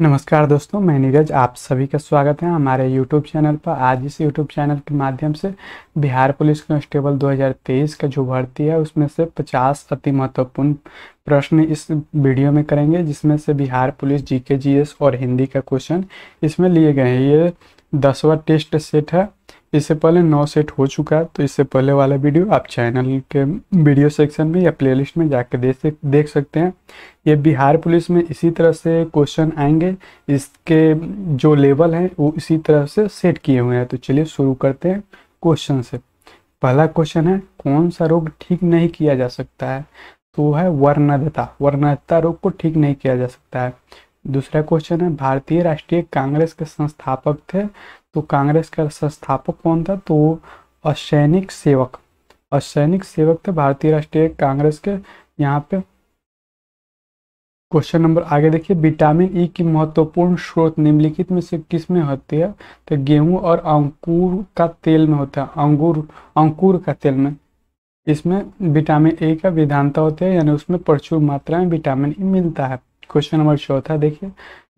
नमस्कार दोस्तों मैं नीरज आप सभी का स्वागत है हमारे YouTube चैनल पर आज इस YouTube चैनल के माध्यम से बिहार पुलिस कांस्टेबल 2023 का जो भर्ती है उसमें से 50 अति महत्वपूर्ण प्रश्न इस वीडियो में करेंगे जिसमें से बिहार पुलिस जीके जीएस और हिंदी का क्वेश्चन इसमें लिए गए हैं ये दसवा टेस्ट सेट है इससे पहले नौ सेट हो चुका है तो इससे पहले वाला वीडियो आप चैनल के वीडियो सेक्शन में या प्लेलिस्ट में जाकर देख देख सकते हैं ये बिहार पुलिस में इसी तरह से क्वेश्चन आएंगे इसके जो लेवल हैं वो इसी तरह से सेट किए हुए हैं तो चलिए शुरू करते हैं क्वेश्चन से पहला क्वेश्चन है कौन सा रोग ठीक नहीं किया जा सकता है तो है वर्णदता वर्णदता रोग को ठीक नहीं किया जा सकता है दूसरा क्वेश्चन है भारतीय राष्ट्रीय कांग्रेस के संस्थापक थे तो कांग्रेस का संस्थापक कौन था तो असैनिक सेवक असैनिक सेवक थे भारतीय राष्ट्रीय कांग्रेस के यहाँ पे क्वेश्चन नंबर आगे देखिए विटामिन ई की महत्वपूर्ण स्रोत निम्नलिखित में से किस में होती है तो गेहूं और अंकुर का तेल में होता है अंगूर अंकुर का तेल में इसमें विटामिन ए का विधानता होता है यानी उसमें प्रचुर मात्रा में विटामिन ई मिलता है क्वेश्चन नंबर चौथा देखिए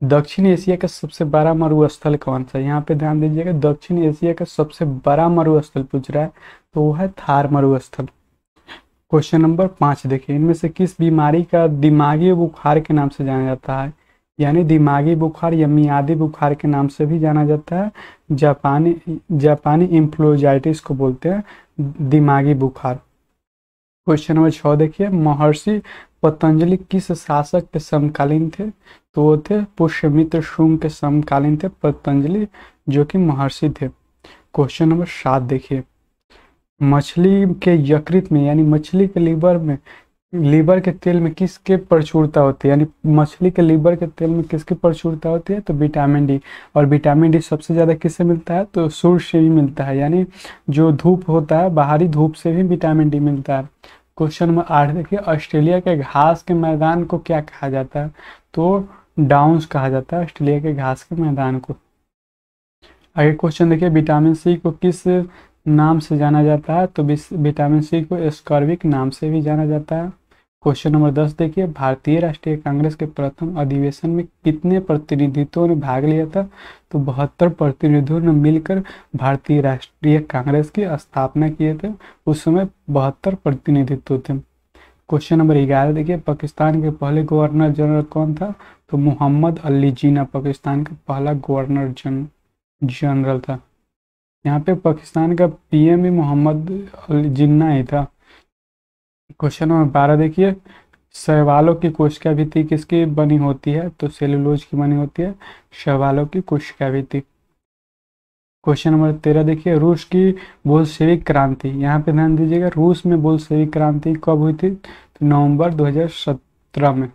दक्षिण एशिया का सबसे बड़ा मरुस्थल कौन सा यहाँ पे ध्यान दीजिएगा दक्षिण एशिया का सबसे बड़ा मरुस्थल पूछ रहा है तो वो है थार मरुस्थल क्वेश्चन नंबर पाँच देखिए इनमें से किस बीमारी का दिमागी बुखार के नाम से जाना जाता है यानी दिमागी बुखार या मियादी बुखार के नाम से भी जाना जाता है जापानी जापानी इम्फ्लोजाइटिस को बोलते हैं दिमागी बुखार क्वेश्चन नंबर छः देखिए महर्षि पतंजलि किस शासक के समकालीन थे तो वो थे पुष्यमित्र शुंग के समकालीन थे पतंजलि जो कि महर्षि थे क्वेश्चन नंबर सात देखिए मछली के यकृत में यानी मछली के लीवर में लीवर के तेल में किसके प्रचुरता होती है यानी मछली के लीवर के तेल में किसकी प्रचुरता होती है तो विटामिन डी और विटामिन डी सबसे ज़्यादा किससे मिलता है तो सूर्य से भी मिलता है यानी जो धूप होता है बाहरी धूप से भी विटामिन डी मिलता है क्वेश्चन नंबर आठ देखिए ऑस्ट्रेलिया के घास के मैदान को क्या कहा जाता है तो डाउंस कहा जाता है ऑस्ट्रेलिया के घास के मैदान को आगे क्वेश्चन देखिए विटामिन सी को किस नाम से जाना जाता है तो विटामिन सी को स्कॉर्विक नाम से भी जाना जाता है क्वेश्चन नंबर दस देखिए भारतीय राष्ट्रीय कांग्रेस के प्रथम अधिवेशन में कितने प्रतिनिधित्वों ने भाग लिया था तो बहत्तर प्रतिनिधियों ने मिलकर भारतीय राष्ट्रीय कांग्रेस की स्थापना किए थे उस समय बहत्तर प्रतिनिधित्व थे क्वेश्चन नंबर ग्यारह देखिए पाकिस्तान के पहले गवर्नर जनरल कौन था तो मोहम्मद अली जीना पाकिस्तान का पहला गवर्नर जन जनरल था यहाँ पे पाकिस्तान का पीएम ही मोहम्मद अली जिन्ना ही था क्वेश्चन नंबर बारह देखिए शैवालों की कोशिका भित्ति किसकी बनी होती है तो सेलुलोज की बनी होती है शैवालों की कोशिका भित्ति क्वेश्चन नंबर तेरह देखिए रूस की बोल्शेविक क्रांति यहाँ पे ध्यान दीजिएगा रूस में सेविक क्रांति कब हुई थी तो नवंबर 2017 में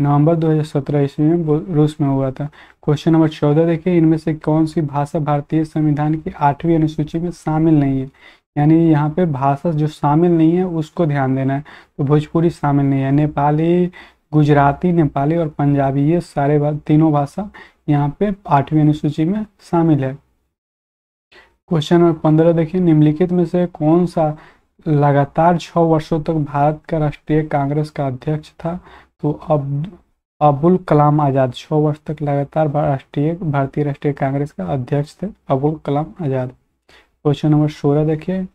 नवंबर 2017 ईस्वी में रूस में हुआ था क्वेश्चन नंबर चौदह देखिए इनमें से कौन सी भाषा भारतीय संविधान की आठवीं अनुसूची में शामिल नहीं है यानी यहाँ पे भाषा जो शामिल नहीं है उसको ध्यान देना है तो भोजपुरी शामिल नहीं है नेपाली गुजराती नेपाली और पंजाबी ये सारे तीनों भाषा यहाँ पे आठवीं अनुसूची में शामिल है क्वेश्चन नंबर पंद्रह देखिए निम्नलिखित में से कौन सा लगातार छ वर्षों तक भारत का राष्ट्रीय कांग्रेस का अध्यक्ष था तो अब अबुल कलाम आज़ाद छः वर्ष तक लगातार राष्ट्रीय भारतीय राष्ट्रीय कांग्रेस का अध्यक्ष थे अबुल कलाम आज़ाद क्वेश्चन नंबर सोलह देखिए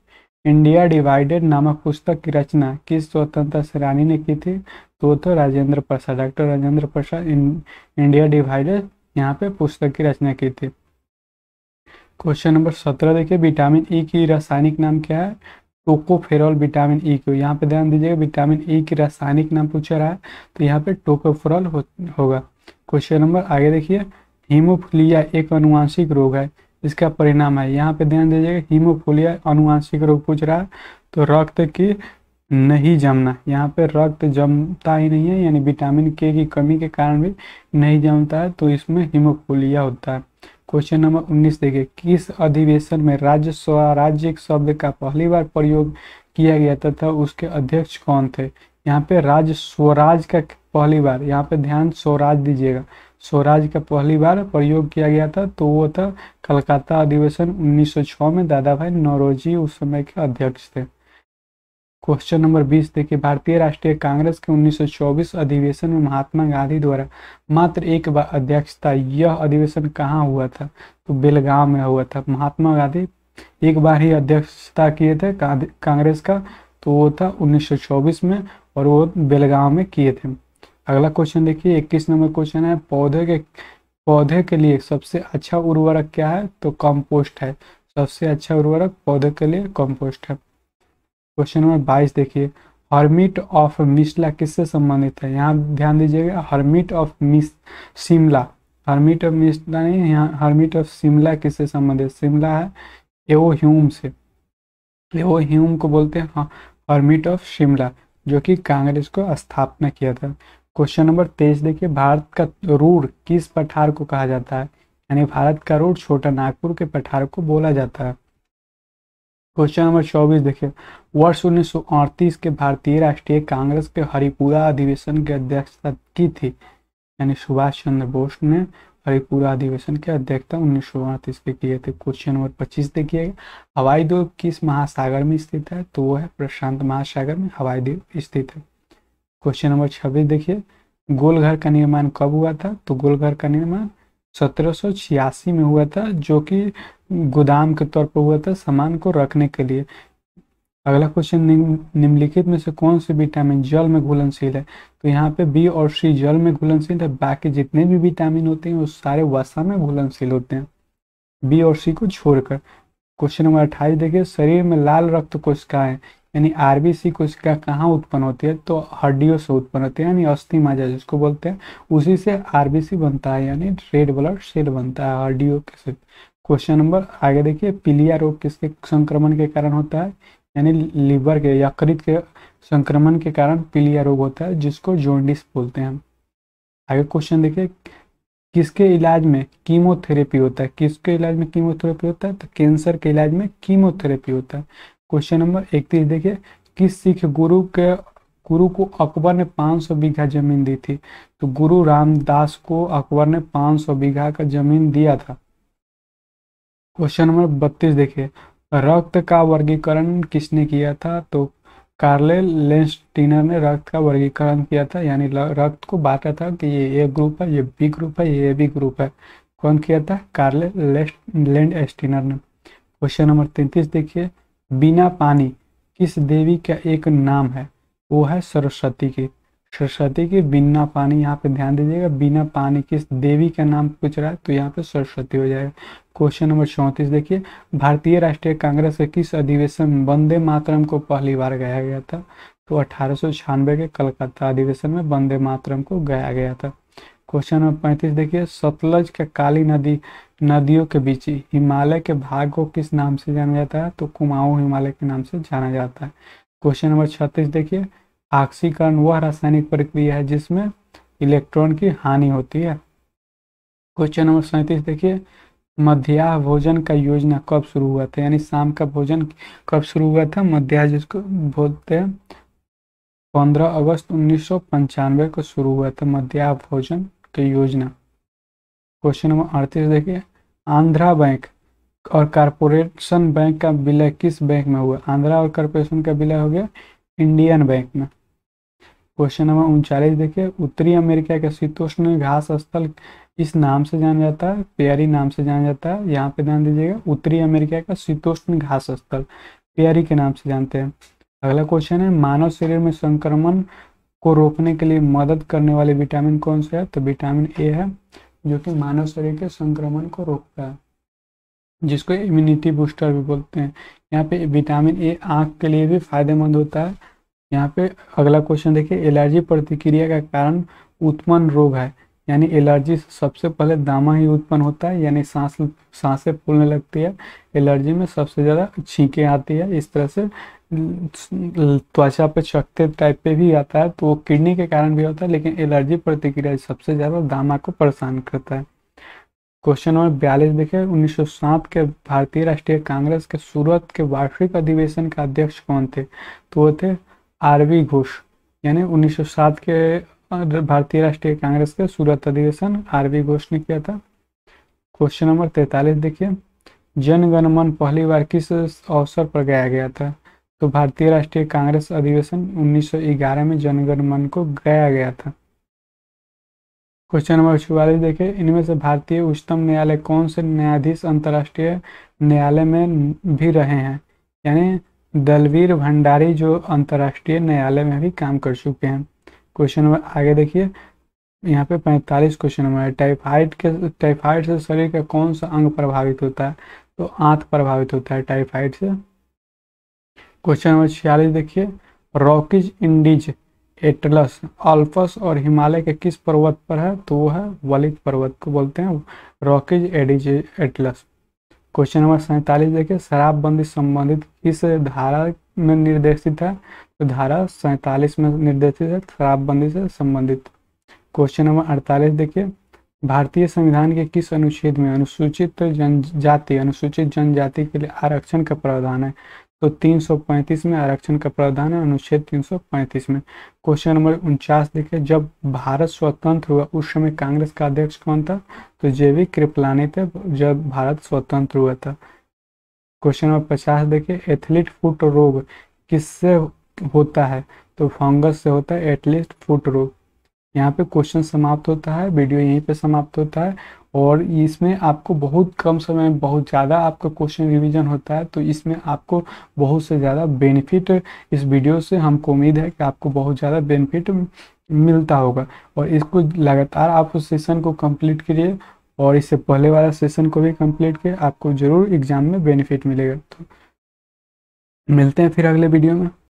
इंडिया डिवाइडेड नामक पुस्तक की रचना किस स्वतंत्रता सेनानी ने की थी तो तो Rajendra Prasad doctor Rajendra Prasad India divided यहाँ पे पुस्तक की रचना की थी क्वेश्चन नंबर सत्रह देखिए विटामिन ई की रासायनिक नाम क्या है टोकोफेरॉल विटामिन ई को यहाँ पे ध्यान दीजिएगा विटामिन ई की रासायनिक नाम पूछा रहा है तो यहाँ पे टोकोफेरॉल होगा क्वेश्चन नंबर आगे देखिए हीमोफिलिया एक अनुवांशिक रोग है इसका परिणाम है यहाँ पे ध्यान दीजिएगा हीमोफोलिया अनुवांशिक रोग पूछ रहा है तो रक्त की नहीं जमना यहाँ पे रक्त जमता ही नहीं है यानी विटामिन के की कमी के कारण भी नहीं जमता है तो इसमें हीमोफोलिया होता है क्वेश्चन नंबर उन्नीस देखिए किस अधिवेशन में राज्य स्वराज्य शब्द का पहली बार प्रयोग किया गया था उसके अध्यक्ष कौन थे यहाँ पे राज्य स्वराज का पहली बार यहाँ पे ध्यान स्वराज दीजिएगा स्वराज का पहली बार प्रयोग किया गया था तो वो था कलकत्ता अधिवेशन 1906 में दादा भाई नौरोजी उस समय के अध्यक्ष थे क्वेश्चन नंबर 20 देखिए भारतीय राष्ट्रीय कांग्रेस के 1924 अधिवेशन में महात्मा गांधी द्वारा मात्र एक बार अध्यक्षता यह अधिवेशन कहाँ हुआ था तो बेलगांव में हुआ था महात्मा गांधी एक बार ही अध्यक्षता किए थे कांग्रेस का तो वो था 1924 में और वो बेलगांव में किए थे अगला क्वेश्चन देखिए इक्कीस नंबर क्वेश्चन है पौधे के पौधे के लिए सबसे अच्छा उर्वरक क्या है तो कंपोस्ट है सबसे अच्छा उर्वरक पौधे के लिए कंपोस्ट है क्वेश्चन नंबर बाईस देखिए हर्मिट ऑफ मिसला किससे संबंधित है यहाँ ध्यान दीजिएगा हर्मिट ऑफ मिस शिमला हर्मिट ऑफ मिसला नहीं यहाँ हर्मिट ऑफ शिमला किससे संबंधित शिमला है एओ ह्यूम से एओ ह्यूम को बोलते हैं हरमिट हर्मिट ऑफ शिमला जो कि कांग्रेस को स्थापना किया था क्वेश्चन नंबर तेईस देखिए भारत का रूढ़ किस पठार को कहा जाता है यानी भारत का रूढ़ छोटा नागपुर के पठार को बोला जाता है क्वेश्चन नंबर चौबीस देखिए वर्ष उन्नीस के भारतीय राष्ट्रीय कांग्रेस के हरिपुरा अधिवेशन की अध्यक्षता की थी यानी सुभाष चंद्र बोस ने हरिपुरा अधिवेशन की अध्यक्षता उन्नीस के किए थे क्वेश्चन नंबर पच्चीस देखिए हवाई द्वीप किस महासागर में स्थित है तो वो है प्रशांत महासागर में हवाई द्वीप स्थित है क्वेश्चन नंबर छब्बीस देखिए गोलघर का निर्माण कब हुआ था तो गोलघर का निर्माण सत्रह में हुआ था जो कि गोदाम के तौर पर हुआ था सामान को रखने के लिए अगला क्वेश्चन निम्नलिखित में से कौन से विटामिन जल में घुलनशील है तो यहाँ पे बी और सी जल में घुलनशील है बाकी जितने भी विटामिन होते हैं वो सारे वसा में घुलनशील होते हैं बी और सी को छोड़कर क्वेश्चन नंबर अट्ठाईस देखिए शरीर में लाल रक्त कोशिकाएं यानी आरबीसी कोशिका कहाँ उत्पन्न होती है तो हड्डियों से उत्पन्न होती है यानी अस्थि माजा जिसको बोलते हैं उसी से आरबीसी बनता है यानी रेड ब्लड सेल बनता है हड्डियों के क्वेश्चन नंबर आगे देखिए पीलिया रोग किसके संक्रमण के कारण होता है यानी लीवर के यकृत के संक्रमण के कारण पीलिया रोग होता है जिसको जोन्डिस बोलते हैं आगे क्वेश्चन देखिए किसके इलाज में कीमोथेरेपी होता है किसके इलाज में कीमोथेरेपी होता है तो कैंसर के इलाज में कीमोथेरेपी होता है क्वेश्चन नंबर इकतीस देखिए किस सिख गुरु के गुरु को अकबर ने 500 बीघा जमीन दी थी तो गुरु रामदास को अकबर ने 500 बीघा का जमीन दिया था क्वेश्चन नंबर बत्तीस देखिए रक्त का वर्गीकरण किसने किया था तो कार्ले लेंस्टीनर ने रक्त का वर्गीकरण किया था यानी रक्त को बांटा था कि ये ए ग्रुप है ये बी ग्रुप है ये ए बी ग्रुप है कौन किया था कार्ले लेंड ने क्वेश्चन नंबर तैतीस देखिए बिना पानी किस देवी का एक नाम है वो है सरस्वती की सरस्वती के बिना पानी यहाँ पे ध्यान दीजिएगा बिना पानी किस देवी का नाम पूछ रहा है तो यहाँ पे सरस्वती हो जाएगा क्वेश्चन नंबर चौंतीस देखिए भारतीय राष्ट्रीय कांग्रेस के किस अधिवेशन वंदे मातरम को पहली बार गाया गया था तो अठारह के कलकत्ता अधिवेशन में वंदे मातरम को गाया गया था क्वेश्चन नंबर पैंतीस देखिए सतलज के काली नदी नदियों के बीच हिमालय के भाग को किस नाम से जाना जाता है तो कुमाऊं हिमालय के नाम से जाना जाता है क्वेश्चन नंबर छत्तीस देखिए ऑक्सीकरण वह रासायनिक प्रक्रिया है जिसमें इलेक्ट्रॉन की हानि होती है क्वेश्चन नंबर सैंतीस देखिए मध्याह भोजन का योजना कब शुरू हुआ था यानी शाम का भोजन कब शुरू हुआ था मध्याह जिसको बोलते हैं पंद्रह अगस्त उन्नीस को शुरू हुआ था मध्याह भोजन तो योजना क्वेश्चन नंबर अड़तीस देखिए आंध्रा बैंक और कारपोरेशन बैंक का विलय किस बैंक में हुआ आंध्रा और कारपोरेशन का विलय हो गया इंडियन बैंक में क्वेश्चन नंबर उनचालीस देखिए उत्तरी अमेरिका के शीतोष्ण घास स्थल इस नाम से जाना जाता है पेयरी नाम से जाना जाता है यहाँ पे ध्यान दीजिएगा उत्तरी अमेरिका का शीतोष्ण घास स्थल पेयरी के नाम से जानते हैं अगला क्वेश्चन है मानव शरीर में संक्रमण को रोकने के लिए मदद करने वाले विटामिन कौन से है तो विटामिन ए है जो कि मानव शरीर के संक्रमण को रोकता है जिसको इम्यूनिटी बूस्टर भी बोलते हैं यहाँ पे विटामिन ए आँख के लिए भी फायदेमंद होता है यहाँ पे अगला क्वेश्चन देखिए एलर्जी प्रतिक्रिया का कारण उत्पन्न रोग है यानी एलर्जी सबसे पहले दामा ही उत्पन्न होता है यानी सांस सांसें फूलने लगती है एलर्जी में सबसे ज़्यादा छींके आती है इस तरह से त्वचा पे चकते टाइप पे भी आता है तो वो किडनी के कारण भी होता है लेकिन एलर्जी प्रतिक्रिया सबसे ज़्यादा दामा को परेशान करता है क्वेश्चन नंबर बयालीस देखिए 1907 के भारतीय राष्ट्रीय कांग्रेस के सूरत के वार्षिक अधिवेशन के अध्यक्ष कौन थे तो वो थे आर वी घोष यानी 1907 के भारतीय राष्ट्रीय कांग्रेस के सूरत अधिवेशन आर वी घोष ने किया था क्वेश्चन नंबर तैतालीस देखिए जनगणमन पहली बार किस अवसर पर गाया गया था तो भारतीय राष्ट्रीय कांग्रेस अधिवेशन 1911 में जनगणमन को गया गया था क्वेश्चन नंबर चौवालीस देखे इनमें से भारतीय उच्चतम न्यायालय कौन से न्यायाधीश अंतर्राष्ट्रीय न्यायालय में भी रहे हैं यानी दलवीर भंडारी जो अंतर्राष्ट्रीय न्यायालय में भी काम कर चुके हैं क्वेश्चन नंबर आगे देखिए यहाँ पे पैंतालीस क्वेश्चन नंबर है टाइफाइड के टाइफाइड से शरीर का कौन सा अंग प्रभावित होता है तो आंत प्रभावित होता है टाइफाइड से क्वेश्चन नंबर छियालीस देखिए रॉकीज इंडीज एटलस अल्पस और हिमालय के किस पर्वत पर है तो वो है वलित पर्वत को बोलते हैं Rockies Andes Atlas question number सैंतालीस देखिए शराबबंदी संबंधित किस धारा में निर्देशित है तो धारा सैंतालीस में निर्देशित है शराबबंदी से संबंधित क्वेश्चन नंबर अड़तालीस देखिए भारतीय संविधान के किस अनुच्छेद में अनुसूचित जनजाति अनुसूचित जनजाति के लिए आरक्षण का प्रावधान है तो 335 में आरक्षण का प्रावधान है अनुच्छेद 335 में क्वेश्चन नंबर उनचास देखिए जब भारत स्वतंत्र हुआ उस समय कांग्रेस का अध्यक्ष कौन था तो जेवी कृपलानी थे जब भारत स्वतंत्र हुआ था क्वेश्चन नंबर पचास देखिए एथलीट फुट रोग किससे होता है तो फंगस से होता है एटलीस्ट फुट रोग यहाँ पे क्वेश्चन समाप्त होता है वीडियो यहीं पे समाप्त होता है और इसमें आपको बहुत कम समय में बहुत ज़्यादा आपका क्वेश्चन रिवीजन होता है तो इसमें आपको बहुत से ज़्यादा बेनिफिट इस वीडियो से हमको उम्मीद है कि आपको बहुत ज़्यादा बेनिफिट मिलता होगा और इसको लगातार आप उस सेशन को कंप्लीट करिए और इससे पहले वाला सेशन को भी कम्प्लीट करिए आपको ज़रूर एग्ज़ाम में बेनिफिट मिलेगा तो मिलते हैं फिर अगले वीडियो में